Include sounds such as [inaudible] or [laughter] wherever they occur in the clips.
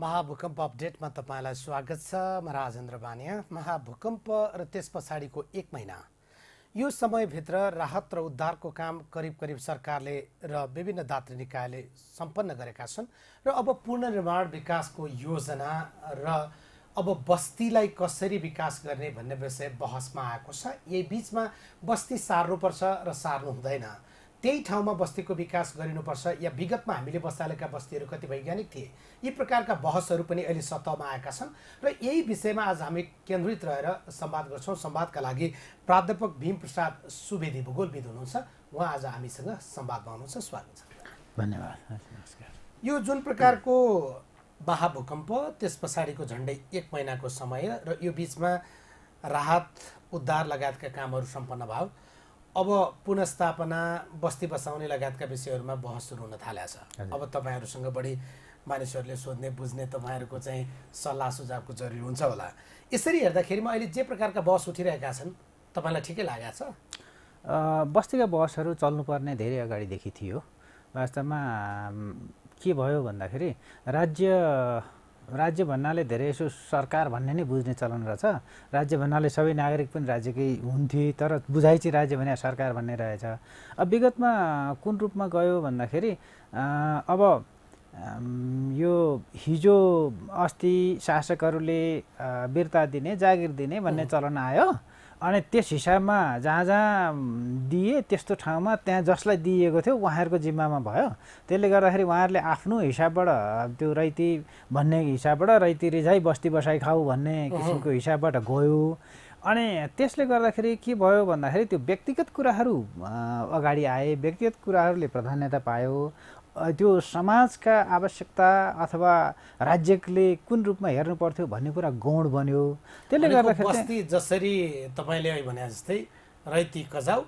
महाभूकम्प अपडेटमा तपाईँलाई स्वागत छ म राजेन्द्र बानिया महाभूकम्प र त्यस पछाडिको एक महिना यो समयभित्र राहत र उद्धारको काम करिब करिब सरकारले र विभिन्न दात्री निकायले सम्पन्न गरेका छन् र अब पुनर्निर्माण विकासको योजना र अब बस्तीलाई कसरी विकास गर्ने भन्ने विषय बहसमा आएको छ यही बिचमा बस्ती सार्नुपर्छ र सार्नु हुँदैन त्यही ठाउँमा बस्तीको विकास गरिनुपर्छ या विगतमा हामीले बसालेका बस्तीहरू कति वैज्ञानिक थिए यी प्रकारका बहसहरू पनि अहिले सतहमा आएका छन् र यही विषयमा आज हामी केन्द्रित रहेर संवाद गर्छौँ संवादका लागि प्राध्यापक भीमप्रसाद सुवेदी भूगोलविद हुनुहुन्छ उहाँ आज हामीसँग संवादमा हुनुहुन्छ स्वागत छ धन्यवाद यो जुन प्रकारको बाहा भूकम्प त्यस पछाडिको झन्डै एक महिनाको समय र यो बिचमा राहत उद्धार लगायतका कामहरू सम्पन्न भयो अब पुनस्थापना बस्ती बसाउने लगायतका विषयहरूमा बहस सुरु हुन थालेछ छ अब तपाईँहरूसँग बढी मानिसहरूले सोध्ने बुझ्ने तपाईँहरूको चाहिँ सल्लाह सुझावको जरुरी हुन्छ होला यसरी हेर्दाखेरिमा अहिले जे प्रकारका बहस उठिरहेका छन् तपाईँलाई ठिकै लागेको छ बस्तीका बहसहरू चल्नुपर्ने धेरै अगाडिदेखि थियो वास्तवमा के भयो भन्दाखेरि राज्य राज्य भन्नाले धेरै यसो सरकार भन्ने नै बुझ्ने चलन रहेछ राज्य भन्नाले सबै नागरिक पनि राज्यकै हुन्थे तर बुझाइ चाहिँ राज्य भने सरकार भन्ने रहेछ अब विगतमा कुन रूपमा गयो भन्दाखेरि अब यो हिजो अस्ति शासकहरूले बिर्ता दिने जागिर दिने भन्ने चलन आयो अनि त्यस हिसाबमा जहाँ जहाँ दिए त्यस्तो ठाउँमा त्यहाँ जसलाई दिइएको थियो उहाँहरूको जिम्मामा भयो त्यसले गर्दाखेरि उहाँहरूले आफ्नो हिसाबबाट त्यो रैती भन्ने हिसाबबाट रैती रिझाइ बस्ती बसाइ खाऊ भन्ने किसिमको हिसाबबाट गयो अनि त्यसले गर्दाखेरि के भयो भन्दाखेरि त्यो व्यक्तिगत कुराहरू अगाडि आए व्यक्तिगत कुराहरूले प्राधान्यता पायो त्यो समाजका आवश्यकता अथवा राज्यले कुन रूपमा हेर्नु पर्थ्यो भन्ने कुरा गौण बन्यो त्यसले गर्दाखेरि जसरी तपाईँले भने जस्तै रैती कजाउ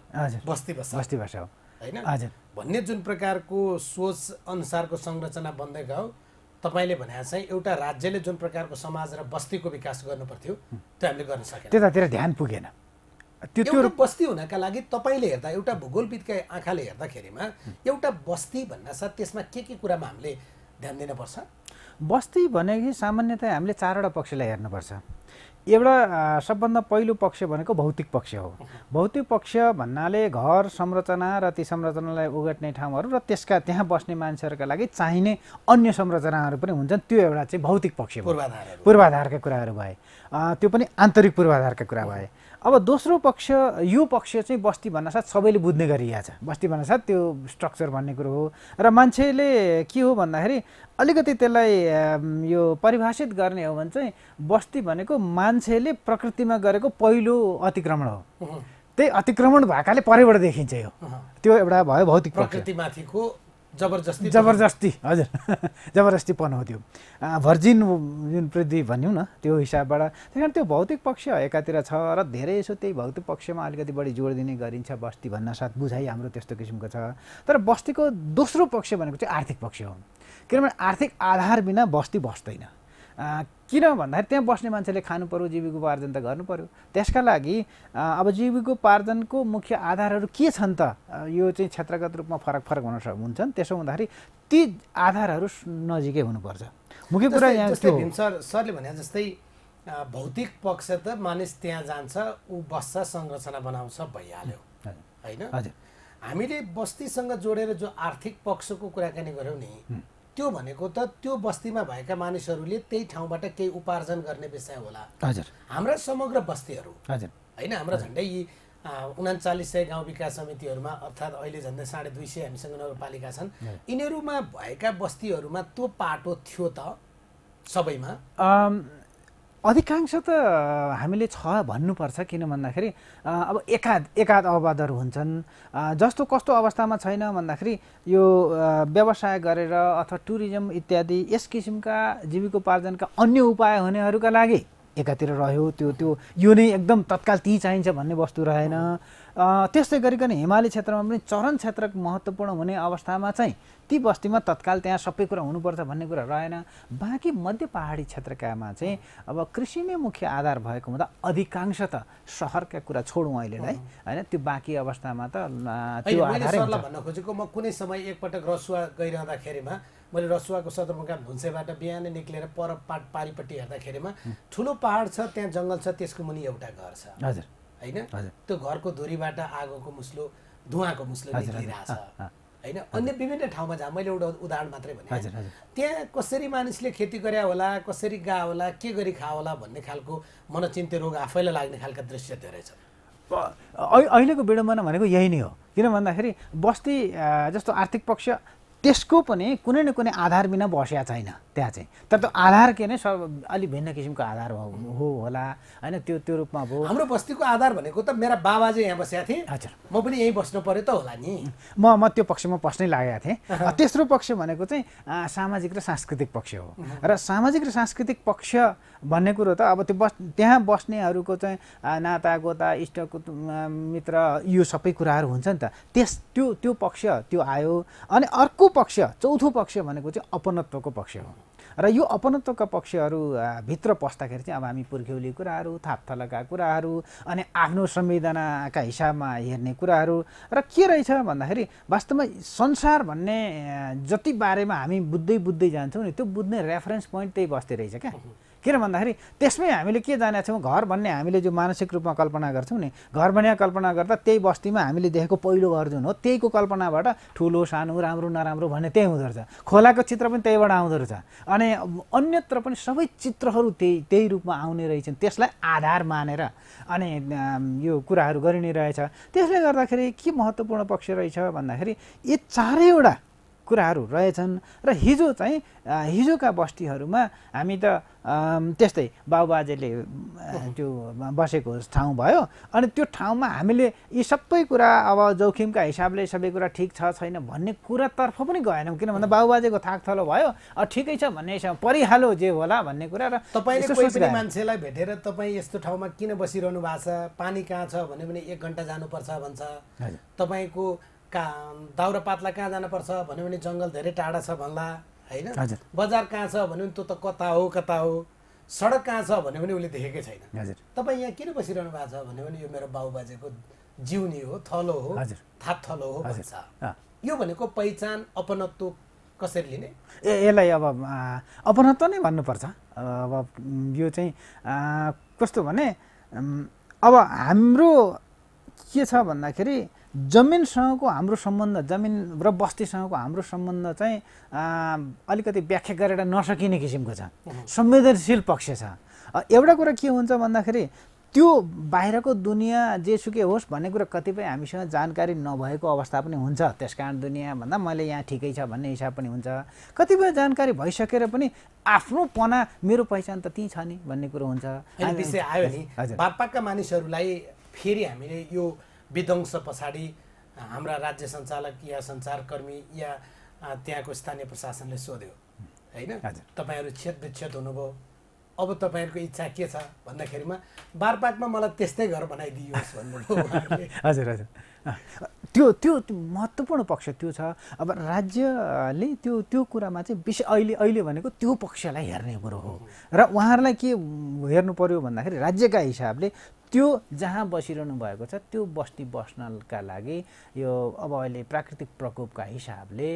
बस्ती बस्ती बसाउ होइन भन्ने जुन प्रकारको सोच अनुसारको संरचना बन्दै गयो तपाईँले भने चाहिँ एउटा राज्यले जुन प्रकारको समाज र बस्तीको विकास गर्नु पर्थ्यो त्यो हामीले गर्न सक्यौँ त्यतातिर ध्यान पुगेन त्यो त्यो बस्ती हुनका लागि तपाईँले हेर्दा एउटा भूगोलविदका आँखाले हेर्दाखेरिमा एउटा बस्ती भन्नासाथ त्यसमा के के कुरामा हामीले ध्यान दिनुपर्छ बस्ती भनेपछि सामान्यतया हामीले चारवटा पक्षलाई हेर्नुपर्छ एउटा सबभन्दा पहिलो पक्ष भनेको भौतिक पक्ष हो भौतिक पक्ष भन्नाले घर संरचना र ती संरचनालाई उगट्ने ठाउँहरू र त्यसका त्यहाँ बस्ने मान्छेहरूका लागि चाहिने अन्य संरचनाहरू पनि हुन्छन् त्यो एउटा चाहिँ भौतिक पक्ष पूर्वाधार पूर्वाधारका कुराहरू भए त्यो पनि आन्तरिक पूर्वाधारका कुरा भए अब दोस्रो पक्ष यो पक्ष चाहिँ बस्ती भन्नासाथ सबैले बुझ्ने छ बस्ती भन्नासाथ त्यो स्ट्रक्चर भन्ने कुरो हो र मान्छेले के हो भन्दाखेरि अलिकति त्यसलाई यो परिभाषित गर्ने हो भने चाहिँ बस्ती भनेको मा मान्छेले प्रकृतिमा गरेको पहिलो अतिक्रमण हो त्यही अतिक्रमण भएकाले परैबाट देखिन्छ यो त्यो एउटा भयो भौतिक प्रकृतिमाथिको जबरजस्ती जबरजस्ती हजुर [laughs] जबरजस्ती जबरजस्तीपन हो त्यो भर्जिन जुन पृथ्वी भन्यौँ न त्यो हिसाबबाट त्यही कारण त्यो भौतिक पक्ष एकातिर छ र धेरै यसो त्यही भौतिक पक्षमा अलिकति बढी जोड दिने गरिन्छ बस्ती भन्नासाथ बुझाइ हाम्रो त्यस्तो किसिमको छ तर बस्तीको दोस्रो पक्ष भनेको चाहिँ आर्थिक पक्ष हो किनभने आर्थिक आधार बिना बस्ती बस्दैन किन भन्दाखेरि त्यहाँ बस्ने मान्छेले खानु पऱ्यो जीविकोपार्जन त पऱ्यो त्यसका लागि अब जीविकोपार्जनको मुख्य आधारहरू के छन् त यो चाहिँ क्षेत्रगत रूपमा फरक फरक हुन हुन्छन् त्यसो हुँदाखेरि ती आधारहरू नजिकै हुनुपर्छ मुख्य कुरा यहाँ सर सरले भने जस्तै भौतिक पक्ष त मानिस त्यहाँ जान्छ ऊ बस्छ संरचना बनाउँछ भइहाल्यो होइन हजुर हामीले बस्तीसँग जोडेर जो आर्थिक पक्षको कुराकानी गऱ्यौँ नि त्यो भनेको त त्यो बस्तीमा भएका मानिसहरूले त्यही ठाउँबाट केही उपार्जन गर्ने विषय होला हजुर हाम्रा समग्र बस्तीहरू हजुर होइन हाम्रो झन्डै यी उनाचालिस सय गाउँ विकास समितिहरूमा अर्थात् अहिले झन्डै साढे दुई सय हामीसँग नगरपालिका छन् यिनीहरूमा भएका बस्तीहरूमा त्यो पाटो थियो त सबैमा अधिकांश त हामीले छ भन्नुपर्छ किन भन्दाखेरि अब एकाध एकाध अपवादहरू हुन्छन् जस्तो कस्तो अवस्थामा छैन भन्दाखेरि यो व्यवसाय गरेर अथवा टुरिज्म इत्यादि यस किसिमका जीविकोपार्जनका अन्य उपाय हुनेहरूका लागि एकातिर रह्यो त्यो त्यो यो नै एकदम तत्काल ती चाहिन्छ भन्ने वस्तु रहेन त्यस्तै गरिकन हिमाली क्षेत्रमा पनि चरण क्षेत्र महत्त्वपूर्ण हुने अवस्थामा चाहिँ ती बस्तीमा तत्काल त्यहाँ सबै कुरा हुनुपर्छ भन्ने कुरा रहेन बाँकी मध्य पहाडी क्षेत्रकामा चाहिँ अब कृषि नै मुख्य आधार भएको हुँदा अधिकांश त सहरका कुरा छोडौँ अहिलेलाई होइन त्यो बाँकी अवस्थामा त त्यो भन्न खोजेको म कुनै समय एकपटक रसुवा गइरहँदाखेरिमा मैले रसुवाको सदरमुकाम भुन्सेबाट बिहानै निक्लेर पर पाट पारिपट्टि हेर्दाखेरिमा ठुलो पहाड छ त्यहाँ जङ्गल छ त्यसको मुनि एउटा घर छ हजुर होइन त्यो घरको धुरीबाट आगोको मुस्लो धुवाको मुस्लो निस्किरहेछ होइन अन्य विभिन्न ठाउँमा जहाँ मैले एउटा उदाहरण मात्रै भने त्यहाँ कसरी मानिसले खेती गरे होला कसरी गा होला के गरी खा होला भन्ने खालको मनचिन्ते रोग आफैलाई लाग्ने खालका दृश्य धेरै छ अहिलेको विडम्बना भनेको यही नै हो किन भन्दाखेरि बस्ती जस्तो आर्थिक पक्ष त्यसको पनि कुनै न कुनै आधार बिना बस्या छैन त्यहाँ चाहिँ तर त्यो आधार के नै सब अलिक भिन्न किसिमको आधार हो हो होला होइन त्यो त्यो रूपमा भयो हाम्रो बस्तीको आधार भनेको त मेरा बाबा चाहिँ यहाँ बसेका थिए हजुर म पनि यहीँ बस्नु पऱ्यो त होला नि म म त्यो पक्षमा बस्नै लागेको थिएँ तेस्रो पक्ष भनेको चाहिँ सामाजिक र सांस्कृतिक पक्ष हो र सामाजिक र सांस्कृतिक पक्ष भन्ने कुरो त अब त्यो बस् त्यहाँ बस्नेहरूको चाहिँ नाता गोता इष्ट मित्र यो सबै कुराहरू हुन्छ नि त त्यस त्यो त्यो पक्ष त्यो आयो अनि अर्को पक्ष चौथो पक्ष भनेको चाहिँ अपनत्वको पक्ष हो र यो अपनत्वका पक्षहरू भित्र पस्दाखेरि चाहिँ अब हामी पुर्ख्यौली कुराहरू थापथलका कुराहरू अनि आफ्नो संवेदनाका हिसाबमा हेर्ने कुराहरू र के रहेछ भन्दाखेरि वास्तवमा संसार भन्ने जति बारेमा हामी बुझ्दै बुझ्दै जान्छौँ नि त्यो बुझ्ने रेफरेन्स पोइन्ट त्यही बस्दै रहेछ क्या किन भन्दाखेरि त्यसमै हामीले के जानेका छौँ घर भन्ने हामीले जो मानसिक रूपमा कल्पना गर्छौँ नि घर भन्ने कल्पना गर्दा त्यही बस्तीमा हामीले देखेको पहिलो घर जुन हो त्यहीको कल्पनाबाट ठुलो सानो राम्रो नराम्रो भन्ने त्यही हुँदो रहेछ खोलाको चित्र पनि त्यहीबाट आउँदो रहेछ अनि अन्यत्र पनि सबै चित्रहरू त्यही त्यही रूपमा आउने रहेछन् त्यसलाई आधार मानेर अनि यो कुराहरू गरिने रहेछ त्यसले गर्दाखेरि के महत्त्वपूर्ण पक्ष रहेछ भन्दाखेरि यी चारैवटा कुराहरू रहेछन् र हिजो चाहिँ हिजोका बस्तीहरूमा हामी त त्यस्तै बाबुबाजेले त्यो बसेको ठाउँ भयो अनि त्यो ठाउँमा हामीले यी सबै कुरा अब जोखिमका हिसाबले सबै कुरा ठिक छ छैन भन्ने कुरातर्फ पनि गएनौँ किन भन्दा बाबुबाजेको थाकथलो भयो अब ठिकै छ भन्ने हिसाब परिहालो जे होला भन्ने कुरा र तपाईँले मान्छेलाई भेटेर तपाईँ यस्तो ठाउँमा किन बसिरहनु भएको छ पानी कहाँ छ भन्यो भने एक घन्टा जानुपर्छ भन्छ तपाईँको कहाँ दाउरा पातला कहाँ जानुपर्छ भन्यो भने जङ्गल धेरै टाढा छ भन्ला होइन बजार कहाँ छ भन्यो भने त्यो त कता हो कता हो सडक कहाँ छ भन्यो भने उसले देखेकै छैन तपाईँ यहाँ किन बसिरहनु भएको छ भन्यो भने यो मेरो बाउबाजेको जिउनी हो थलो हो थाप थलो हो भन्छ यो भनेको पहिचान अपनत्व कसरी लिने ए यसलाई अब अपनत्व नै भन्नुपर्छ अब यो चाहिँ कस्तो भने अब हाम्रो के छ भन्दाखेरि जमिनसँगको हाम्रो सम्बन्ध जमिन र बस्तीसँगको हाम्रो सम्बन्ध चाहिँ अलिकति व्याख्या गरेर नसकिने किसिमको छ संवेदनशील पक्ष छ एउटा कुरा के हुन्छ भन्दाखेरि त्यो बाहिरको दुनियाँ जेसुकै होस् भन्ने कुरा कतिपय हामीसँग जानकारी नभएको अवस्था पनि हुन्छ त्यस कारण दुनियाँभन्दा मैले यहाँ ठिकै छ भन्ने हिसाब पनि हुन्छ कतिपय जानकारी भइसकेर पनि आफ्नो पना मेरो पहिचान त त्यहीँ छ नि भन्ने कुरो हुन्छ आयो नि बापाका मानिसहरूलाई फेरि हामीले यो विध्वंस पछाडि हाम्रा राज्य सञ्चालक या सञ्चारकर्मी या त्यहाँको स्थानीय प्रशासनले सोध्यो होइन तपाईँहरू छेद विच्छेद हुनुभयो अब तपाईँहरूको इच्छा के छ भन्दाखेरिमा बारपाटमा मलाई त्यस्तै घर बनाइदियोस् भन्नुभयो [laughs] हजुर हजुर त्यो त्यो महत्त्वपूर्ण पक्ष त्यो छ अब राज्यले त्यो त्यो कुरामा चाहिँ विशेष अहिले अहिले भनेको त्यो पक्षलाई हेर्ने कुरो हो र उहाँहरूलाई के हेर्नु पऱ्यो भन्दाखेरि राज्यका हिसाबले त्यो जहाँ बसिरहनु भएको छ त्यो बस्ती बस्नका लागि यो अब अहिले प्राकृतिक प्रकोपका हिसाबले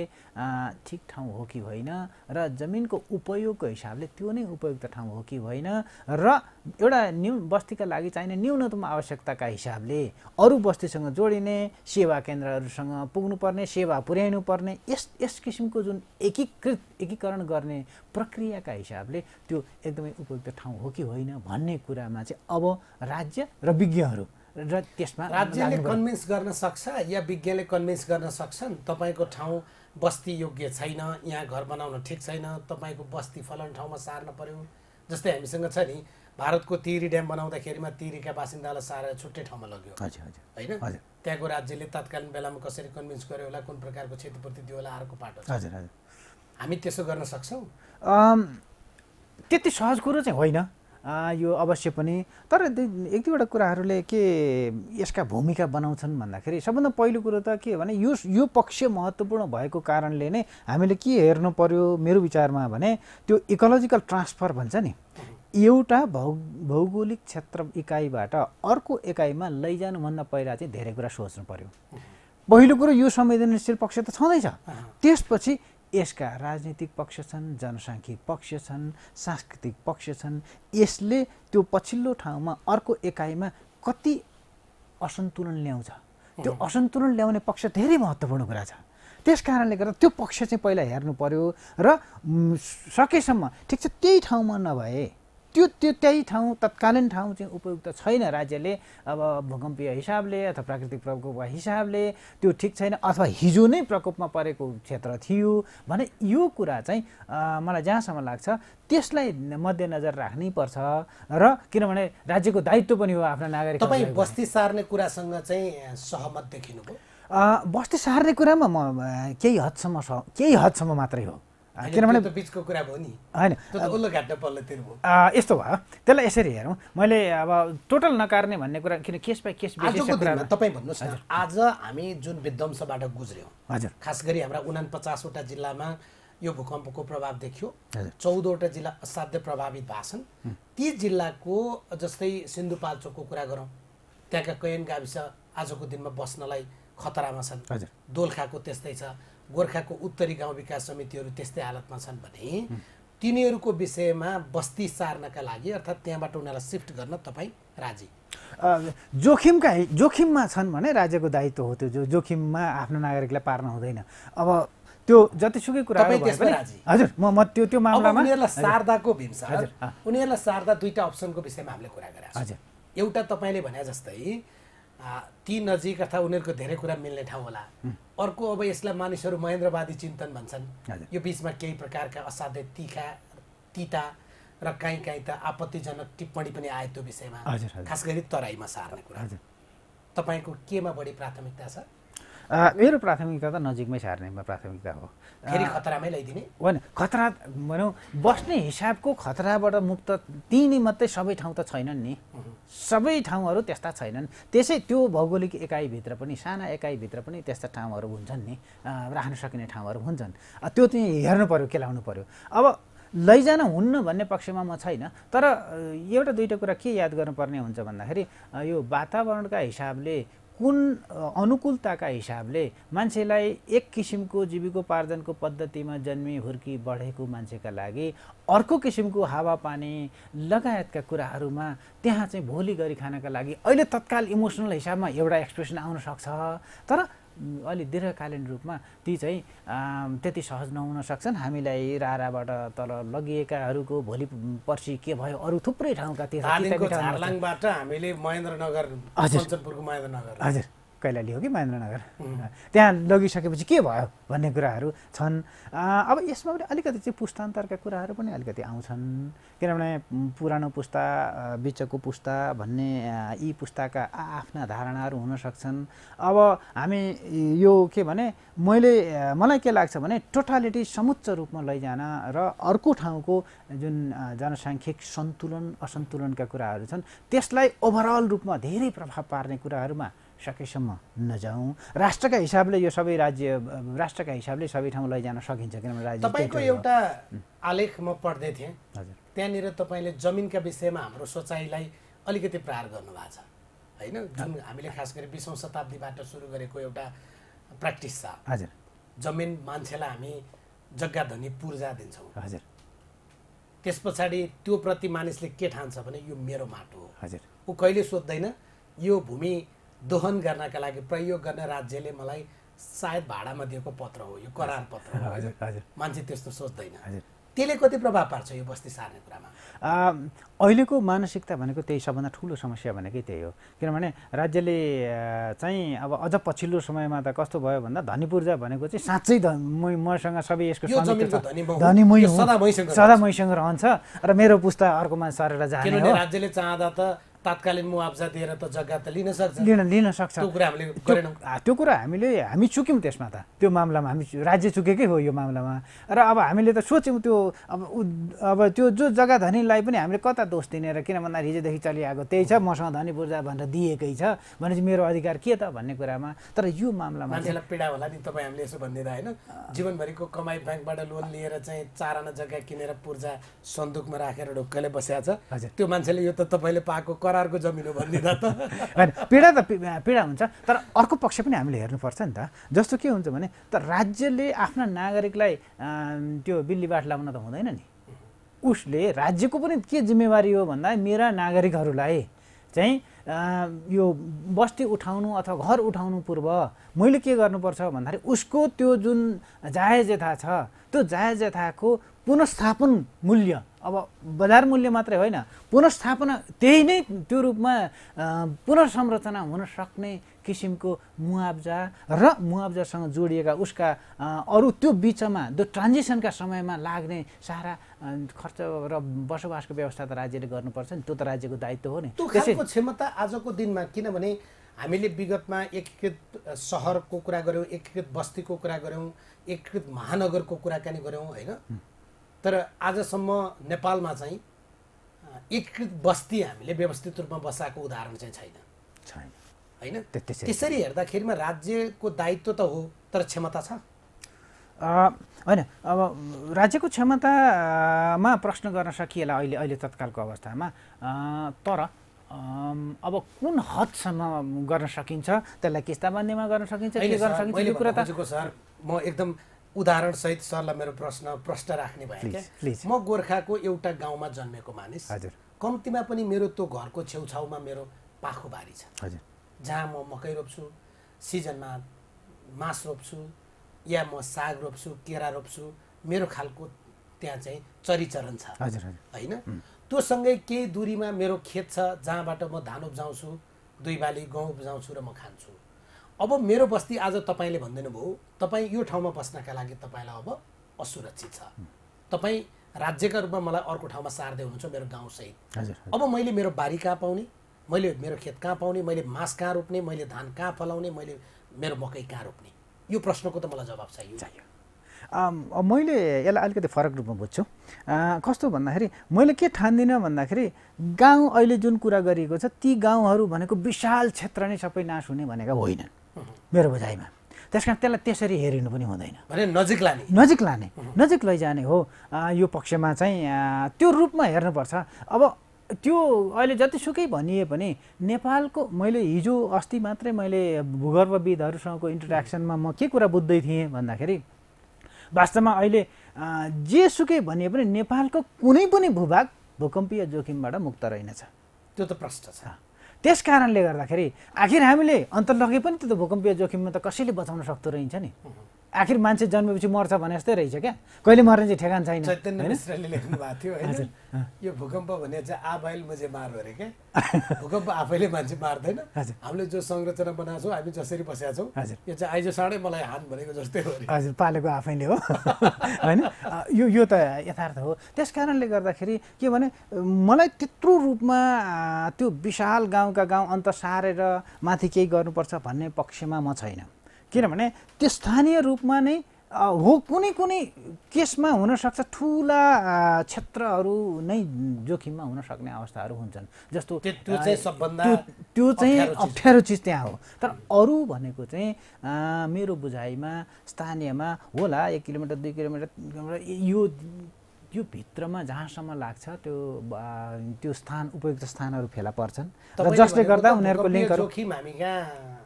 ठिक ठाउँ हो कि होइन र जमिनको उपयोगको हिसाबले त्यो नै उपयुक्त ठाउँ हो कि होइन र एउटा न्यून बस्तीका लागि चाहिने न्यूनतम आवश्यकताका हिसाबले अरू बस्तीसँग जोडिने सेवा केन्द्रहरूसँग पुग्नुपर्ने सेवा पर्ने यस यस किसिमको जुन एकीकृत एकीकरण गर्ने प्रक्रियाका हिसाबले त्यो एकदमै उपयुक्त ठाउँ हो कि होइन भन्ने कुरामा चाहिँ अब राज्य र विज्ञहरू र त्यसमा राज्यले कन्भिन्स गर्न सक्छ या विज्ञले कन्भिन्स गर्न सक्छन् तपाईँको ठाउँ बस्ती योग्य छैन यहाँ घर बनाउन ठिक छैन तपाईँको बस्ती फलन ठाउँमा सार्न पर्यो जस्तै हामीसँग छ नि भारतको तिरी ड्याम बनाउँदाखेरिमा तिरीका बासिन्दालाई सारेर छुट्टै ठाउँमा लग्यो होइन त्यहाँको राज्यले तत्कालीन बेलामा कसरी कन्भिन्स गर्यो होला कुन प्रकारको क्षतिपूर्ति दियो होला अर्को पाटो हजुर हजुर हामी त्यसो गर्न सक्छौँ त्यति सहज कुरो चाहिँ होइन यो अवश्य पनि तर एक दुईवटा कुराहरूले के यसका भूमिका बनाउँछन् भन्दाखेरि सबभन्दा पहिलो कुरो त के भने यो यो पक्ष महत्त्वपूर्ण भएको कारणले नै हामीले के हेर्नु पऱ्यो मेरो विचारमा भने त्यो इकोलोजिकल ट्रान्सफर भन्छ नि एउटा भौ भौगोलिक क्षेत्र इकाइबाट अर्को इकाइमा लैजानुभन्दा पहिला चाहिँ धेरै कुरा सोच्नु पऱ्यो पहिलो कुरो यो संवेदनशील पक्ष त छँदैछ त्यसपछि यसका राजनीतिक पक्ष छन् जनसाङ्ख्यिक पक्ष छन् सांस्कृतिक पक्ष छन् यसले त्यो पछिल्लो ठाउँमा अर्को एकाइमा कति असन्तुलन ल्याउँछ त्यो असन्तुलन ल्याउने पक्ष धेरै महत्त्वपूर्ण कुरा छ त्यस कारणले गर्दा त्यो पक्ष चाहिँ पहिला हेर्नु पऱ्यो र सकेसम्म ठिक छ त्यही ठाउँमा नभए त्यो त्यो त्यही ठाउँ तत्कालीन ठाउँ चाहिँ उपयुक्त छैन राज्यले अब भूकम्पीय हिसाबले अथवा प्राकृतिक प्रकोप हिसाबले त्यो ठिक छैन अथवा हिजो नै प्रकोपमा परेको क्षेत्र थियो भने यो कुरा चाहिँ मलाई जहाँसम्म लाग्छ त्यसलाई मध्यनजर राख्नै पर्छ र किनभने राज्यको दायित्व पनि हो आफ्ना नागरिक तपाईँ बस्ती सार्ने कुरासँग चाहिँ सहमत देखिनुभयो बस्ती सार्ने कुरामा म केही हदसम्म केही हदसम्म मात्रै हो किनभने बिचको कुरा भयो नि होइन यस्तो भयो त्यसलाई यसरी हेरौँ मैले अब टोटल नकार्ने भन्ने कुरा किन केस बाई केस तपाईँ भन्नुहोस् न आज हामी जुन विध्वंसबाट गुज्र्यौँ हजुर खास गरी हाम्रा उनापचासवटा जिल्लामा यो भूकम्पको प्रभाव देखियो चौधवटा जिल्ला असाध्य प्रभावित भएछन् ती जिल्लाको जस्तै सिन्धुपाल्चोकको कुरा गरौँ त्यहाँका कैयन गाविस आजको दिनमा बस्नलाई खतरामा छन् दोलखाको त्यस्तै छ गोर्खाको उत्तरी गाउँ विकास समितिहरू त्यस्तै हालतमा छन् भने तिनीहरूको विषयमा बस्ती सार्नका लागि अर्थात् त्यहाँबाट उनीहरूलाई सिफ्ट गर्न तपाईँ राजी जोखिमका जोखिममा छन् भने राज्यको दायित्व हो त्यो जो जोखिममा आफ्नो नागरिकलाई पार्न हुँदैन अब त्यो जतिसुकै कुरा हजुर म म त्यो त्यो मामलामा उनीहरूलाई सार्दाको भिमसा उनीहरूलाई सार्दा दुईवटा अप्सनको विषयमा हामीले कुरा गरेका हजुर एउटा तपाईँले भने जस्तै ती नजिक अर्थात् उनीहरूको धेरै कुरा मिल्ने ठाउँ होला अर्को अब यसलाई मानिसहरू महेन्द्रवादी चिन्तन भन्छन् यो बिचमा केही प्रकारका असाध्य तिखा तिता र काहीँ काहीँ त आपत्तिजनक टिप्पणी पनि आयो त्यो विषयमा खास गरी तराईमा सार्ने कुरा तपाईँको केमा बढी प्राथमिकता छ मेरो प्राथमिकता त नजिकमै सार्नेमा प्राथमिकता हो फेरि खतरामै ल्याइदिने होइन खतरा भनौँ बस्ने हिसाबको खतराबाट मुक्त तिनी मात्रै सबै ठाउँ त छैनन् नि सबै ठाउँहरू त्यस्ता छैनन् त्यसै त्यो भौगोलिक एकाइभित्र पनि साना एकाइभित्र पनि त्यस्ता ठाउँहरू हुन्छन् नि राख्न सकिने ठाउँहरू हुन्छन् त्यो चाहिँ हेर्नु पऱ्यो केलाउनु पऱ्यो अब लैजान हुन्न भन्ने पक्षमा म छैन तर एउटा दुईवटा कुरा के याद गर्नुपर्ने हुन्छ भन्दाखेरि यो वातावरणका हिसाबले कुन अनुकूलताका हिसाबले मान्छेलाई एक किसिमको जीविकोपार्जनको पद्धतिमा जन्मी हुर्की बढेको मान्छेका लागि अर्को किसिमको हावापानी लगायतका कुराहरूमा त्यहाँ चाहिँ भोलि गरी खानका लागि अहिले तत्काल इमोसनल हिसाबमा एउटा एक्सप्रेसन आउन सक्छ तर अलि दीर्घकालीन रूपमा ती चाहिँ त्यति सहज नहुन सक्छन् हामीलाई राराबाट तल लगिएकाहरूको भोलि पर्सि के भयो अरू थुप्रै ठाउँका त्यो हामीले महेन्द्रनगर हजुर महेन्द्रनगर हजुर कैलाली हो कि महेन्द्रनगर त्यहाँ लगिसकेपछि के भयो भन्ने कुराहरू छन् अब यसमा पनि अलिकति चाहिँ पुस्तान्तरका कुराहरू पनि अलिकति आउँछन् किनभने पुरानो पुस्ता बिचको पुस्ता भन्ने यी पुस्ताका आआफ्ना धारणाहरू हुन सक्छन् अब हामी यो के भने मैले मलाई के लाग्छ भने टोटालिटी समुच्च रूपमा लैजान र अर्को ठाउँको जुन जनसाङ्ख्यिक सन्तुलन असन्तुलनका कुराहरू छन् त्यसलाई ओभरअल रूपमा धेरै प्रभाव पार्ने कुराहरूमा सकेसम्म नजाउँ राष्ट्रका हिसाबले यो सबै राज्य राष्ट्रका हिसाबले सबै ठाउँ लैजान सकिन्छ किनभने राज्य तपाईँको एउटा आलेख म पढ्दै थिएँ हजुर त्यहाँनिर तपाईँले जमिनका विषयमा हाम्रो सोचाइलाई अलिकति प्रहार गर्नुभएको छ होइन जुन हामीले खास गरी बिसौँ शताब्दीबाट सुरु गरेको एउटा प्र्याक्टिस छ हजुर जमिन मान्छेलाई हामी जग्गा धनी पूर्जा दिन्छौँ हजुर त्यस पछाडि त्यो प्रति मानिसले के ठान्छ भने यो मेरो माटो हो हजुर ऊ कहिले सोध्दैन यो भूमि दोहन गर्नका लागि प्रयोग गर्न राज्यले मलाई सायद भाडामा दिएको पत्र हो यो करार पत्र हो हजुर हजुर मान्छे त्यस्तो सोच्दैन हजुर त्यसले कति प्रभाव पार्छ यो बस्ती सार्ने कुरामा अहिलेको मानसिकता भनेको त्यही सबभन्दा ठुलो समस्या भनेकै त्यही हो किनभने राज्यले चाहिँ अब अझ पछिल्लो समयमा त कस्तो भयो भन्दा धनी पूर्जा भनेको चाहिँ साँच्चै मसँग सबै यसको धनी सदा मैसँग रहन्छ र मेरो पुस्ता अर्कोमा सरेर जाने राज्यले चाहँदा त तात्कालीन मुआब्जा दिएर त जग्गा त लिन सक्छ लिन लिन सक्छ त्यो कुरा हामीले गरेनौँ त्यो कुरा हामीले हामी चुक्यौँ त्यसमा त त्यो मामलामा हामी राज्य चुकेकै हो यो मामलामा र अब हामीले त सोच्यौँ त्यो अब अब त्यो जो जग्गा धनीलाई पनि हामीले कता दोष दिने र किन भन्दा हिजोदेखि चलिआएको त्यही छ मसँग धनी बुर्जा भनेर दिएकै छ भनेपछि मेरो अधिकार के त भन्ने कुरामा तर यो मामलामा मान्छेलाई पीडा होला नि तपाईँ हामीले यसो भनिदिँदा होइन जीवनभरिको कमाई ब्याङ्कबाट लोन लिएर चाहिँ चार आना जग्गा किनेर पूर्जा सन्दुकमा राखेर ढुक्कले बसिया छ त्यो मान्छेले यो त तपाईँले पाएको कर परारको जमिन हो भनिदिँदा त [laughs] होइन पीडा त पीडा हुन्छ तर अर्को पक्ष पनि हामीले हेर्नुपर्छ नि त जस्तो के हुन्छ भने त राज्यले आफ्ना नागरिकलाई त्यो बिल्लीबाट लाउन त हुँदैन नि उसले राज्यको पनि के जिम्मेवारी हो भन्दा मेरा नागरिकहरूलाई चाहिँ यो बस्ती उठाउनु अथवा घर उठाउनु पूर्व मैले के गर्नुपर्छ भन्दाखेरि उसको त्यो जुन जायज यथा छ त्यो जायज यथाको पुनस्थापन मूल्य अब बजार मूल्य मात्रै होइन पुनर्स्थापना त्यही नै त्यो रूपमा पुनर्संरचना हुन सक्ने किसिमको मुआब्जा र मुआब्जासँग जोडिएका उसका अरू त्यो बिचमा त्यो ट्रान्जेक्सनका समयमा लाग्ने सारा खर्च र बसोबासको व्यवस्था त राज्यले गर्नुपर्छ नि त्यो त राज्यको दायित्व हो नि त्यसको क्षमता आजको दिनमा किनभने हामीले विगतमा एकीकृत सहरको कुरा गऱ्यौँ एकीकृत बस्तीको कुरा गऱ्यौँ एकीकृत महानगरको कुराकानी गऱ्यौँ होइन तर आजसम्म नेपालमा चाहिँ एकीकृत बस्ती हामीले व्यवस्थित रूपमा बसाएको उदाहरण चाहिँ छैन होइन त्यसरी हेर्दाखेरिमा राज्यको दायित्व त हो तर क्षमता छ होइन अब राज्यको क्षमतामा प्रश्न गर्न सकिएला अहिले अहिले तत्कालको अवस्थामा तर अब कुन हदसम्म गर्न सकिन्छ त्यसलाई किस्ताबन्दीमा गर्न सकिन्छ गर्न सकिन्छ सर म एकदम उदाहरणसहित सरलाई मेरो प्रश्न प्रश्न राख्ने भयो क्या म गोर्खाको एउटा गाउँमा जन्मेको मानिस हजुर कम्तीमा पनि मेरो त्यो घरको छेउछाउमा मेरो पाखो बारी छ जहाँ म मकै रोप्छु सिजनमा मास रोप्छु या म साग रोप्छु केरा रोप्छु मेरो खालको त्यहाँ चाहिँ चरिचरण छ हजुर त्यो सँगै केही दुरीमा मेरो खेत छ जहाँबाट म धान उब्जाउँछु दुई बाली गहुँ उब्जाउँछु र म खान्छु अब मेरो बस्ती आज तपाईँले भनिदिनु भयो तपाईँ यो ठाउँमा बस्नका लागि तपाईँलाई अब असुरक्षित छ तपाईँ राज्यका रूपमा मलाई अर्को ठाउँमा सार्दै हुनुहुन्छ मेरो गाउँसहित अब मैले मेरो बारी कहाँ पाउने मैले मेरो खेत कहाँ पाउने मैले मास कहाँ रोप्ने मैले धान कहाँ फलाउने मैले मेरो मकै कहाँ रोप्ने यो प्रश्नको त मलाई जवाब चाहियो चाहियो मैले यसलाई अलिकति फरक रूपमा बुझ्छु कस्तो भन्दाखेरि मैले के ठान्दिनँ भन्दाखेरि गाउँ अहिले जुन कुरा गरिएको छ ती गाउँहरू भनेको विशाल क्षेत्र नै सबै नाश हुने भनेका होइनन् मेरो बुझाइमा त्यस कारण त्यसलाई त्यसरी हेरिनु पनि हुँदैन भने नजिक लाने नजिक लाने नजिक लैजाने हो यो पक्षमा चाहिँ त्यो रूपमा हेर्नुपर्छ अब त्यो अहिले जतिसुकै भनिए पनि नेपालको मैले हिजो अस्ति मात्रै मैले भूगर्भविदहरूसँगको इन्ट्रेक्सनमा म के कुरा बुझ्दै थिएँ भन्दाखेरि वास्तवमा अहिले जे सुकै भनिए पनि नेपालको कुनै पनि भूभाग भूकम्पीय जोखिमबाट मुक्त रहेनछ त्यो त प्रष्ट छ त्यस कारणले गर्दाखेरि आखिर हामीले अन्तर पनि त्यो भूकम्पीय जोखिममा त कसैले बचाउन सक्दो रहन्छ नि आखिर मान्छे जन्मेपछि मर्छ भने जस्तै रहेछ क्या कहिले मर्ने चाहिँ ठेगान छैन चैतन्य मिश्रले लेख्नु भएको थियो होइन यो भूकम्प भने चाहिँ आबाइल मुझे मार अरे क्या [laughs] भूकम्प आफैले मान्छे मार्दैन हामीले जो संरचना बनाएको छौँ हामी जसरी बसेका छौँ यो चाहिँ आइज साँडै मलाई हान भनेको जस्तै हो हजुर पालेको आफैले हो [laughs] होइन यो यो त यथार्थ हो त्यस कारणले गर्दाखेरि के भने मलाई त्यत्रो रूपमा त्यो विशाल गाउँका गाउँ अन्त सारेर माथि केही गर्नुपर्छ भन्ने पक्षमा म छैन किनभने त्यो स्थानीय रूपमा नै हो कुनै कुनै केसमा हुनसक्छ ठुला क्षेत्रहरू नै जोखिममा हुन सक्ने अवस्थाहरू हुन्छन् जस्तो त्यो चाहिँ सबभन्दा त्यो चाहिँ अप्ठ्यारो चिज त्यहाँ हो तर अरू भनेको चाहिँ मेरो बुझाइमा स्थानीयमा होला एक किलोमिटर दुई किलोमिटर यो यो भित्रमा जहाँसम्म लाग्छ त्यो त्यो स्थान उपयुक्त स्थानहरू फेला पर्छन् र जसले गर्दा उनीहरूको लिङ्कहरू जोखिम हामी कहाँ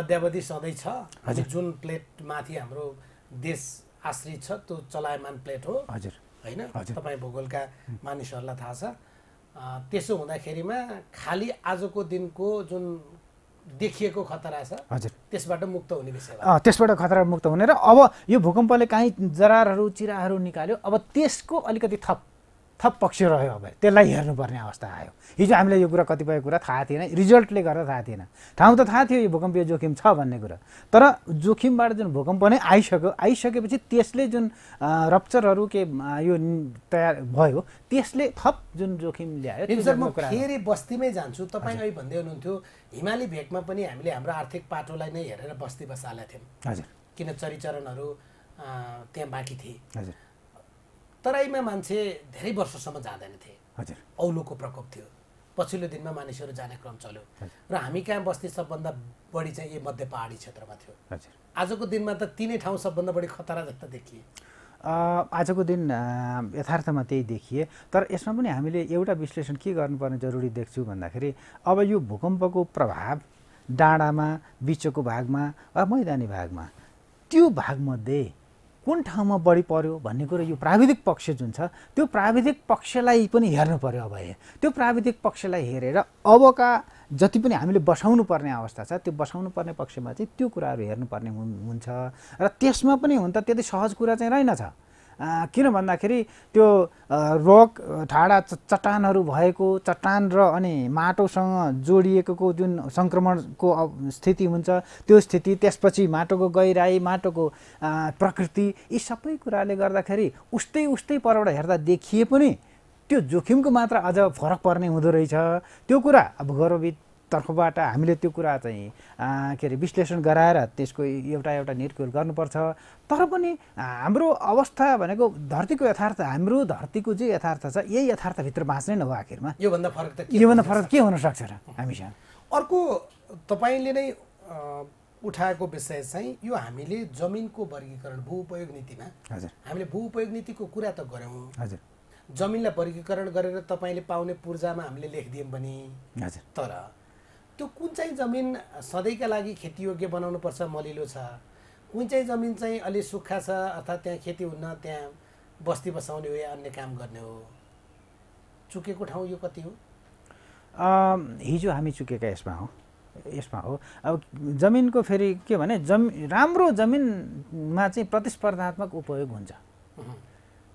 अद्यावधि सधैँ छ जुन प्लेटमाथि हाम्रो देश आश्रित छ त्यो चलायमान प्लेट हो हजुर होइन तपाईँ भूगोलका मानिसहरूलाई थाहा छ त्यसो हुँदाखेरिमा खालि आजको दिनको जुन देखिएको खतरा छ हजुर त्यसबाट मुक्त हुने विषय त्यसबाट खतरा मुक्त हुने र अब यो भूकम्पले काहीँ जरारहरू चिराहरू निकाल्यो अब त्यसको अलिकति थप थप पक्ष रह्यो अब त्यसलाई हेर्नुपर्ने अवस्था आयो हिजो हामीले यो कुरा कतिपय कुरा थाहा थिएन रिजल्टले गर्दा थाहा थिएन ठाउँ त थाहा थियो यो भूकम्पीय जोखिम छ भन्ने कुरा तर जोखिमबाट जुन भूकम्प नै आइसक्यो आइसकेपछि त्यसले जुन रप्चरहरू के यो तयार भयो त्यसले थप जुन जोखिम ल्यायो म फेरि बस्तीमै जान्छु तपाईँ अहिले भन्दै हुनुहुन्थ्यो हिमाली भेटमा पनि हामीले हाम्रो आर्थिक पाटोलाई नै हेरेर बस्ती बसालेका थियौँ हजुर किन चरिचरणहरू त्यहाँ बाँकी थिए हजुर तराईमा मान्छे धेरै वर्षसम्म जाँदैन थिए हजुर औलोको प्रकोप थियो पछिल्लो दिनमा मानिसहरू जाने क्रम चल्यो र हामी कहाँ बस्ने सबभन्दा बढी चाहिँ यो मध्य पहाडी क्षेत्रमा थियो हजुर आजको दिनमा त तिनै ठाउँ सबभन्दा बढी खतरा जस्तो देखिए आजको दिन यथार्थमा त्यही देखिए तर यसमा पनि हामीले एउटा विश्लेषण के गर्नुपर्ने जरुरी देख्छु भन्दाखेरि अब यो भूकम्पको प्रभाव डाँडामा बिचको भागमा वा मैदानी भागमा त्यो भागमध्ये कुन ठाउँमा बढी पर्यो भन्ने कुरो यो प्राविधिक पक्ष जुन छ त्यो प्राविधिक पक्षलाई पनि हेर्नु पर्यो अब त्यो प्राविधिक पक्षलाई हेरेर अबका जति पनि हामीले बसाउनु पर्ने अवस्था छ त्यो बसाउनु पर्ने पक्षमा चाहिँ त्यो कुराहरू हेर्नुपर्ने हुन्छ र त्यसमा पनि हुन त त्यति सहज कुरा चाहिँ रहेनछ किन भन्दाखेरि त्यो रक ठाडा चट्टानहरू भएको चट्टान र अनि माटोसँग जोडिएको जुन सङ्क्रमणको स्थिति हुन्छ त्यो स्थिति त्यसपछि माटोको गहिराई माटोको प्रकृति यी सबै कुराले गर्दाखेरि उस्तै उस्तै परबाट हेर्दा देखिए पनि त्यो जोखिमको मात्रा अझ फरक पर्ने हुँदो रहेछ त्यो कुरा अब गौरवित तर्फबाट हामीले त्यो कुरा चाहिँ के अरे विश्लेषण गराएर त्यसको एउटा एउटा निर्कुल गर्नुपर्छ तर पनि हाम्रो अवस्था भनेको धरतीको यथार्थ हाम्रो धरतीको जे यथार्थ छ यही यथार्थभित्र बाँच्नै न हो आखिरमा योभन्दा फरक त योभन्दा फरक के हुनसक्छ र हामीसँग अर्को तपाईँले नै उठाएको विषय चाहिँ यो हामीले जमिनको वर्गीकरण भू उपयोग नीतिमा हजुर हामीले भू उपयोग नीतिको कुरा त गऱ्यौँ हजुर जमिनलाई वर्गीकरण गरेर तपाईँले पाउने पूर्जामा हामीले लेखिदियौँ पनि हजुर तर त्यो कुन चाहिँ जमिन सधैँका लागि खेतीयोग्य बनाउनुपर्छ मलिलो छ कुन चाहिँ जमिन चाहिँ अलि सुक्खा छ अर्थात् त्यहाँ खेती हुन्न त्यहाँ बस्ती बसाउने हो या अन्य काम गर्ने हो चुकेको ठाउँ यो कति हो हिजो हामी चुकेका यसमा हो यसमा हो अब जमिनको फेरि के भने जमिन राम्रो जमिनमा चाहिँ प्रतिस्पर्धात्मक उपयोग हुन्छ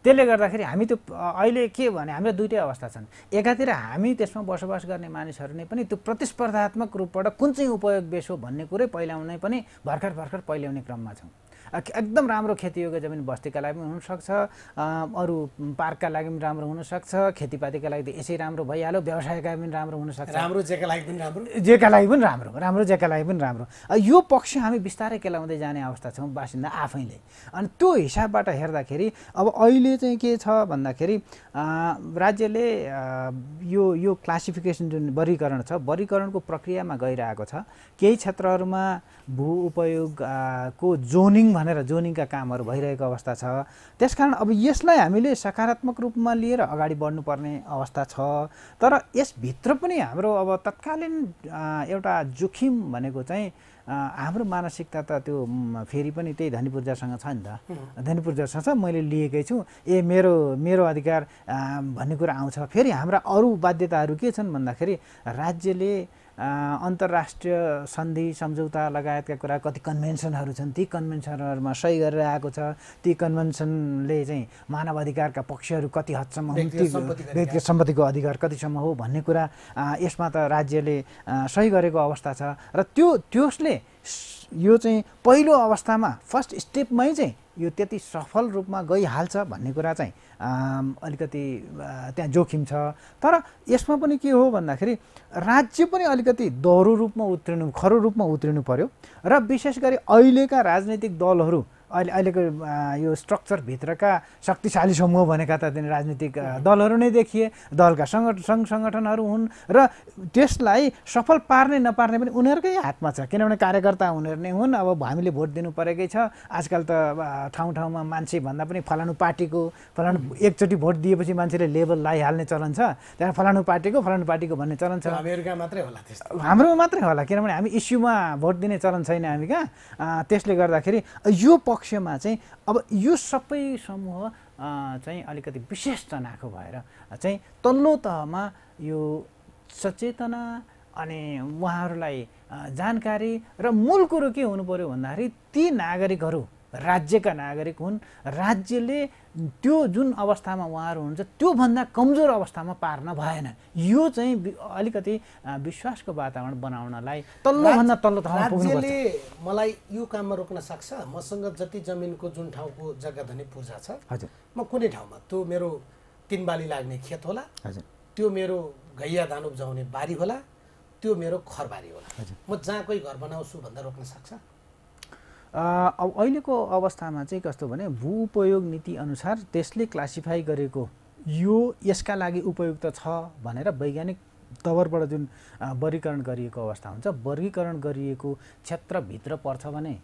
त्यसले गर्दाखेरि हामी त्यो अहिले के भने हाम्रो दुइटै अवस्था छन् एकातिर हामी त्यसमा बसोबास गर्ने मानिसहरू नै पनि त्यो प्रतिस्पर्धात्मक रूपबाट कुन चाहिँ उपयोग बेस हो भन्ने कुरै पहिलाउनै पनि भर्खर भर्खर पहिल्याउने क्रममा छौँ एकदम राम्रो खेतीयोग्य जमिन बस्तीका लागि पनि हुनसक्छ अरू पार्कका लागि पनि राम्रो हुनसक्छ खेतीपातीका लागि त यसै राम्रो भइहाल्यो व्यवसायका लागि पनि राम्रो हुनसक्छ राम्रो जेका लागि पनि राम्रो जेका लागि पनि राम्रो राम्रो जेका लागि पनि राम्रो यो पक्ष हामी बिस्तारै केलाउँदै जाने अवस्था छौँ बासिन्दा आफैले अनि त्यो हिसाबबाट हेर्दाखेरि अब अहिले चाहिँ के छ भन्दाखेरि राज्यले यो यो क्लासिफिकेसन जुन वर्गीकरण छ वर्गीकरणको प्रक्रियामा गइरहेको छ केही क्षेत्रहरूमा भू उपयोग को जोनिङ भनेर जोनिङका कामहरू भइरहेको अवस्था छ त्यसकारण अब यसलाई हामीले सकारात्मक रूपमा लिएर अगाडि बढ्नुपर्ने अवस्था छ तर यसभित्र पनि हाम्रो अब तत्कालीन एउटा जोखिम भनेको चाहिँ हाम्रो मानसिकता त त्यो फेरि पनि त्यही धनी पूर्जासँग छ नि त धनी पूर्जासँग छ मैले लिएकै छु ए मेरो मेरो अधिकार भन्ने कुरा आउँछ फेरि हाम्रा अरू बाध्यताहरू के छन् भन्दाखेरि राज्यले अन्तर्राष्ट्रिय सन्धि सम्झौता लगायतका कुरा कति कन्भेन्सनहरू छन् ती कन्भेन्सनहरूमा सही गरेर आएको छ ती कन्भेन्सनले चाहिँ मानव अधिकारका पक्षहरू कति हदसम्म व्यक्तिगत सम्पत्तिको अधिकार कतिसम्म हो भन्ने कुरा यसमा त राज्यले सही गरेको अवस्था छ र त्यो त्यसले यो चाहिँ पहिलो अवस्थामा फर्स्ट स्टेपमै चाहिँ यो त्यति सफल रूपमा गइहाल्छ भन्ने कुरा चाहिँ अलिकति त्यहाँ जोखिम छ तर यसमा पनि के हो भन्दाखेरि राज्य पनि अलिकति दोहोरो रूपमा उत्रिनु खरो रूपमा उत्रिनु पर्यो र विशेष गरी अहिलेका राजनैतिक दलहरू अहिले अहिलेको यो स्ट्रक्चरभित्रका शक्तिशाली समूह भनेका त राजनीतिक दलहरू नै देखिए दलका सङ्गठ सङ्घ सङ्गठनहरू हुन् र त्यसलाई सफल पार्ने नपार्ने पनि उनीहरूकै हातमा छ किनभने कार्यकर्ता उनीहरू नै हुन् अब हामीले भोट दिनु परेकै छ आजकल त ठाउँ ठाउँमा मान्छे भन्दा पनि फलानु पार्टीको फलानु एकचोटि भोट दिएपछि मान्छेले लेबल लगाइहाल्ने चलन छ त्यहाँ फलानु पार्टीको फलानु पार्टीको भन्ने चलन छ अमेरिका मात्रै होला त्यस्तो हाम्रोमा मात्रै होला किनभने हामी इस्युमा भोट दिने चलन छैन हामी कहाँ त्यसले गर्दाखेरि यो पक्षमा चाहिँ अब यो सबै समूह चाहिँ अलिकति विशेषतनाको भएर चाहिँ तल्लो तहमा यो सचेतना अनि उहाँहरूलाई जानकारी र मूल कुरो के हुनु पऱ्यो भन्दाखेरि ती नागरिकहरू राज्यका नागरिक हुन् राज्यले त्यो जुन अवस्थामा उहाँहरू हुनुहुन्छ त्योभन्दा कमजोर अवस्थामा पार्न भएन यो चाहिँ अलिकति विश्वासको वातावरण बनाउनलाई तल्लोभन्दा तल्लो तहमा मलाई यो काममा रोक्न सक्छ मसँग जति जमिनको जुन ठाउँको जग्गा धनी पूर्जा छ म कुनै ठाउँमा त्यो मेरो तिन बाली लाग्ने खेत होला त्यो मेरो घैया धान उब्जाउने बारी होला त्यो मेरो खरबारी होला म जहाँकै घर बनाउँछु भन्दा रोक्न सक्छ अब अहिलेको अवस्थामा चाहिँ कस्तो भने भू उपयोग अनुसार त्यसले क्लासिफाई गरेको यो यसका लागि उपयुक्त छ भनेर वैज्ञानिक तवरबाट जुन वर्गीकरण गरिएको अवस्था हुन्छ वर्गीकरण गरिएको क्षेत्रभित्र पर्छ भने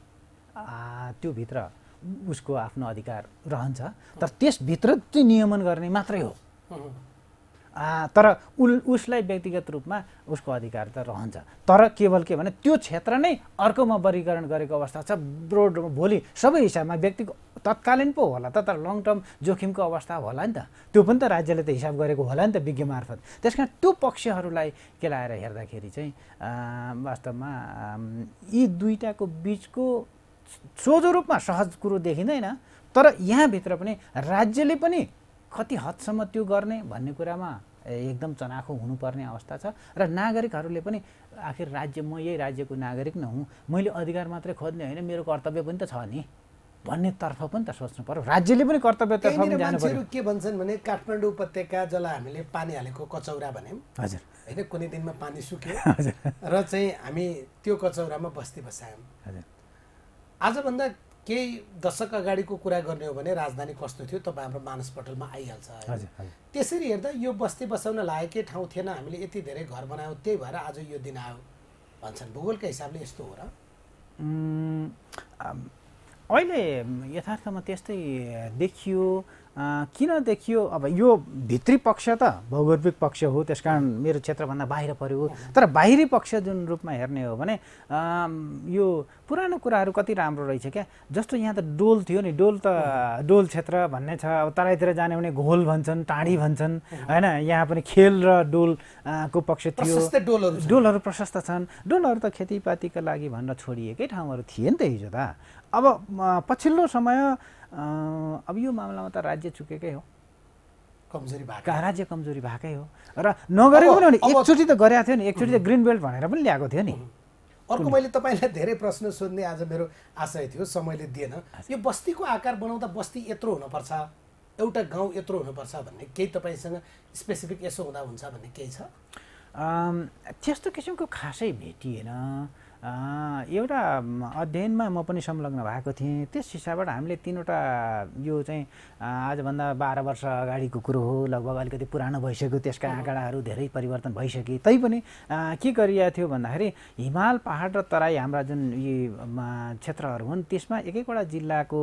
त्यो भित्र उसको आफ्नो अधिकार रहन्छ तर त्यसभित्र चाहिँ नियमन गर्ने मात्रै हो तर उसलाई व्यक्तिगत रूपमा उसको अधिकार त रहन्छ तर केवल के भने त्यो क्षेत्र नै अर्कोमा वर्गीकरण गरेको अवस्था छ ब्रोड भोलि सबै हिसाबमा व्यक्तिको तत्कालीन पो होला त तर लङ टर्म जोखिमको अवस्था होला नि त त्यो पनि त राज्यले त हिसाब गरेको होला नि त विज्ञ मार्फत त्यस कारण त्यो पक्षहरूलाई केलाएर हेर्दाखेरि चाहिँ वास्तवमा यी दुईवटाको बिचको सोझो रूपमा सहज कुरो देखिँदैन तर यहाँभित्र पनि राज्यले पनि कति हदसम्म त्यो गर्ने भन्ने कुरामा एकदम चनाखो हुनुपर्ने अवस्था छ र नागरिकहरूले पनि आखिर राज्य म यही राज्यको नागरिक नै हुँ मैले अधिकार मात्रै खोज्ने होइन मेरो कर्तव्य पनि त छ नि भन्नेतर्फ पनि त सोच्नु पर्यो राज्यले पनि कर्तव्य मान्छेहरू के भन्छन् भने काठमाडौँ उपत्यका जसलाई हामीले पानी हालेको कचौरा भन्यौँ हजुर होइन कुनै दिनमा पानी सुक्यो [laughs] र चाहिँ हामी त्यो कचौरामा बस्ती बसायौँ हजुर आजभन्दा केही दशक अगाडिको कुरा गर्ने हो भने राजधानी कस्तो थियो तपाईँ हाम्रो मानस पटलमा आइहाल्छ त्यसरी हेर्दा यो बस्ती बसाउन लायकै ठाउँ थिएन हामीले यति धेरै घर बनायौँ त्यही भएर आज यो दिन आयो भन्छन् भूगोलका हिसाबले यस्तो हो र अहिले यथार्थमा त्यस्तै देखियो किन देखियो अब यो भित्री पक्ष त भौगोलिक पक्ष हो त्यस कारण मेरो क्षेत्रभन्दा बाहिर पऱ्यो तर बाहिरी पक्ष जुन रूपमा हेर्ने हो भने यो पुरानो कुराहरू कति राम्रो रहेछ क्या जस्तो यहाँ त डोल थियो नि डोल त डोल क्षेत्र भन्ने छ अब तराईतिर जाने भने घोल भन्छन् टाँडी भन्छन् होइन यहाँ पनि खेल र डोल को पक्ष थियो डोलहरू डोलहरू प्रशस्त छन् डोलहरू त खेतीपातीको लागि भनेर छोडिएकै ठाउँहरू थिए नि त हिजो त अब पछिल्लो समय अब यो मामलामा त राज्य चुकेकै हो कमजोरी भएको राज्य कमजोरी भएकै हो र नगरेको पनि एकचोटि त गरेको थियो नि एकचोटि त ग्रिन बेल्ट भनेर पनि ल्याएको थियो नि अर्को मैले तपाईँलाई धेरै प्रश्न सोध्ने आज मेरो आशय थियो समयले दिएन यो बस्तीको आकार बनाउँदा बस्ती यत्रो हुनुपर्छ एउटा गाउँ यत्रो हुनुपर्छ भन्ने केही तपाईँसँग स्पेसिफिक यसो हुँदा हुन्छ भन्ने केही छ त्यस्तो किसिमको खासै भेटिएन एउटा अध्ययनमा म पनि संलग्न भएको थिएँ त्यस हिसाबबाट हामीले तिनवटा यो चाहिँ आजभन्दा बाह्र वर्ष अगाडिको कुरो हो लगभग अलिकति पुरानो भइसक्यो त्यसका आँकडाहरू धेरै परिवर्तन भइसके तैपनि के गरिएको थियो भन्दाखेरि हिमाल पहाड र तराई हाम्रा जुन यी क्षेत्रहरू हुन् त्यसमा एक एकवटा जिल्लाको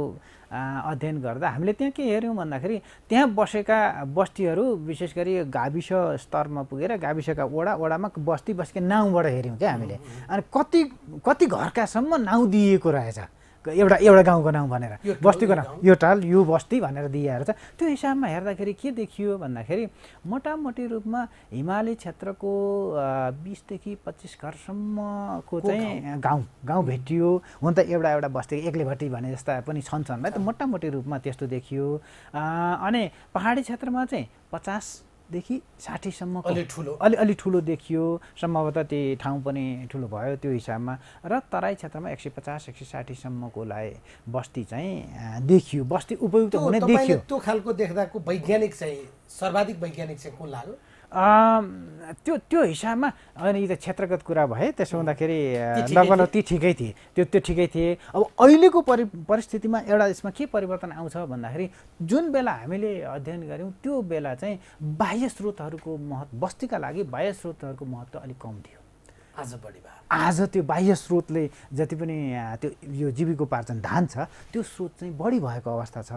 अध्ययन गर्दा हामीले त्यहाँ के हेऱ्यौँ भन्दाखेरि त्यहाँ बसेका बस्तीहरू विशेष गरी गाविस स्तरमा पुगेर गाविसका वडा वडामा बस्ती बसेका नाउँबाट हेऱ्यौँ क्या हामीले अनि कति कति घरकासम्म नाउँ दिइएको रहेछ एउटा एउटा गाउँको नाउँ भनेर बस्तीको नाउँ यो टाल यो बस्ती भनेर दिइहाल्छ त्यो हिसाबमा हेर्दाखेरि के देखियो भन्दाखेरि मोटामोटी रूपमा हिमाली क्षेत्रको बिसदेखि पच्चिस घरसम्मको चाहिँ गाउँ गाउँ भेटियो हुन त एउटा एउटा बस्ती एक्लै भट्टी भने जस्ता पनि छन् छन् है त मोटामोटी रूपमा त्यस्तो देखियो अनि पहाडी क्षेत्रमा चाहिँ पचास देखि साठीसम्म अलि ठुलो अलि अलि ठुलो देखियो सम्भवतः त्यही ठाउँ पनि ठुलो भयो त्यो हिसाबमा र तराई क्षेत्रमा एक सय पचास एक सय साठीसम्मको लागि बस्ती चाहिँ देखियो बस्ती उपयुक्त हुने देखियो त्यो खालको देख्दाको वैज्ञानिक चाहिँ सर्वाधिक वैज्ञानिक चाहिँ को लाग्यो त्यो त्यो हिसाबमा अनि यो त क्षेत्रगत कुरा भए त्यसो हुँदाखेरि ती ठिकै थिए त्यो त्यो ठिकै थिए अब अहिलेको परि परिस्थितिमा एउटा यसमा के परिवर्तन आउँछ भन्दाखेरि जुन बेला हामीले अध्ययन गऱ्यौँ त्यो बेला चाहिँ बाह्य स्रोतहरूको महत्त्व बस्तीका लागि बाह्य स्रोतहरूको महत्त्व अलिक कम थियो आज आज त्यो बाह्य स्रोतले जति पनि त्यो यो जीविकोपार्जन धान छ त्यो स्रोत चाहिँ बढी भएको अवस्था छ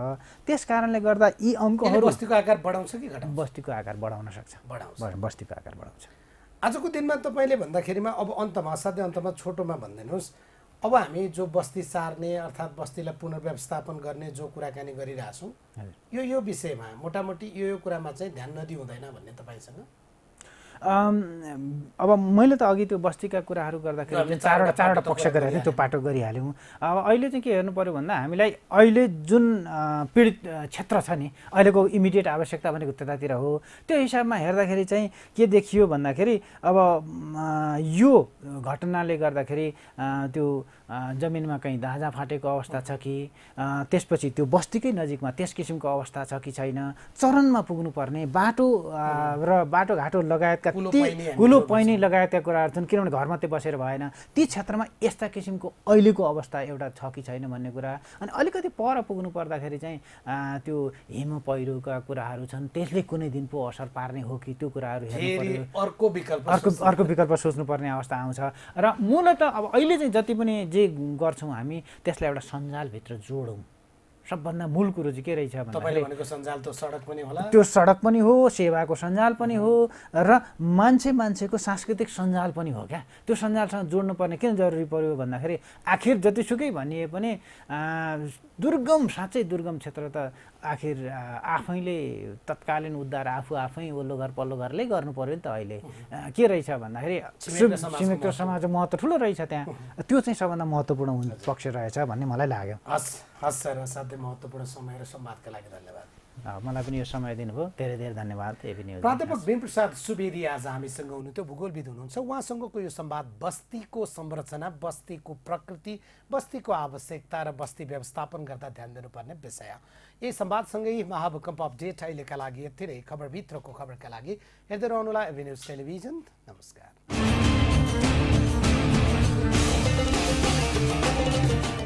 त्यस कारणले गर्दा यी अङ्कहरू बस्तीको आकार बढाउँछ कि बस्तीको आकार बढाउन सक्छ बढाउँछ बस्तीको आकार बढाउँछ आजको दिनमा तपाईँले भन्दाखेरिमा अब अन्तमा साध्य अन्तमा छोटोमा भनिदिनुहोस् अब हामी जो बस्ती सार्ने अर्थात् बस्तीलाई पुनर्व्यवस्थापन गर्ने जो कुराकानी गरिरहेछौँ यो यो विषयमा मोटामोटी यो यो कुरामा चाहिँ ध्यान नदिउँदैन भन्ने तपाईँसँग अब मैले त अघि त्यो बस्तीका कुराहरू गर्दाखेरि चारवटा चारवटा पक्ष गरेर त्यो पाटो गरिहाल्यौँ अब अहिले चाहिँ के हेर्नु पऱ्यो भन्दा हामीलाई अहिले जुन पीडित क्षेत्र छ नि अहिलेको इमिडिएट आवश्यकता भनेको त्यतातिर हो त्यो हिसाबमा हेर्दाखेरि चाहिँ के देखियो भन्दाखेरि अब यो घटनाले गर्दाखेरि त्यो जमिनमा कहीँ दाजा फाटेको अवस्था छ कि त्यसपछि त्यो बस्तीकै नजिकमा त्यस किसिमको अवस्था छ कि छैन चरणमा पुग्नुपर्ने बाटो र बाटोघाटो लगायतका ती कुलो पैनी लगायतका कुराहरू छन् किनभने घरमा त्यो बसेर भएन ती क्षेत्रमा यस्ता किसिमको अहिलेको अवस्था एउटा छ कि छैन भन्ने कुरा अनि अलिकति पर पुग्नु पर्दाखेरि चाहिँ त्यो हिम पहिरोका कुराहरू छन् त्यसले कुनै दिन पो असर पार्ने हो कि त्यो कुराहरू हेर्नु अर्को विकल्प अर्को अर्को विकल्प सोच्नुपर्ने अवस्था आउँछ र मूलत अब अहिले चाहिँ जति पनि जे गर्छौँ हामी त्यसलाई एउटा सञ्जालभित्र जोडौँ सबभन्दा मूल कुरो चाहिँ के रहेछ भन्दा त्यो सडक पनि हो सेवाको सञ्जाल पनि हो र मान्छे मान्छेको सांस्कृतिक सञ्जाल पनि हो क्या त्यो सञ्जालसँग जोड्नु पर्ने किन जरुरी पर्यो भन्दाखेरि आखिर जतिसुकै भनिए पनि दुर्गम साँच्चै दुर्गम क्षेत्र त आखिर आफैले तत्कालीन उद्धार आफू आफै ओल्लो घर पल्लो घरले गर्नु पऱ्यो नि त अहिले के रहेछ भन्दाखेरि छिमेकको समाज महत्त्व ठुलो रहेछ त्यहाँ त्यो चाहिँ सबभन्दा महत्त्वपूर्ण पक्ष रहेछ भन्ने मलाई लाग्यो हस् सर असाध्यै महत्त्वपूर्ण समय र सम्वादका लागि धन्यवाद मलाई पनि यो समय दिनुभयो धेरै धेरै धन्यवाद प्राध्यापक भीमप्रसाद सुवेदी आज हामीसँग हुनुहुन्थ्यो भूगोलविद हुनुहुन्छ उहाँसँगको यो सम्वाद बस्तीको संरचना बस्तीको प्रकृति बस्तीको आवश्यकता र बस्ती व्यवस्थापन गर्दा ध्यान दिनुपर्ने विषय यही सम्वादसँगै महाभूकम्प अपडेट अहिलेका लागि यति नै खबरभित्रको खबरका लागि हेर्दै रहनुहोला एभी न्युज टेलिभिजन नमस्कार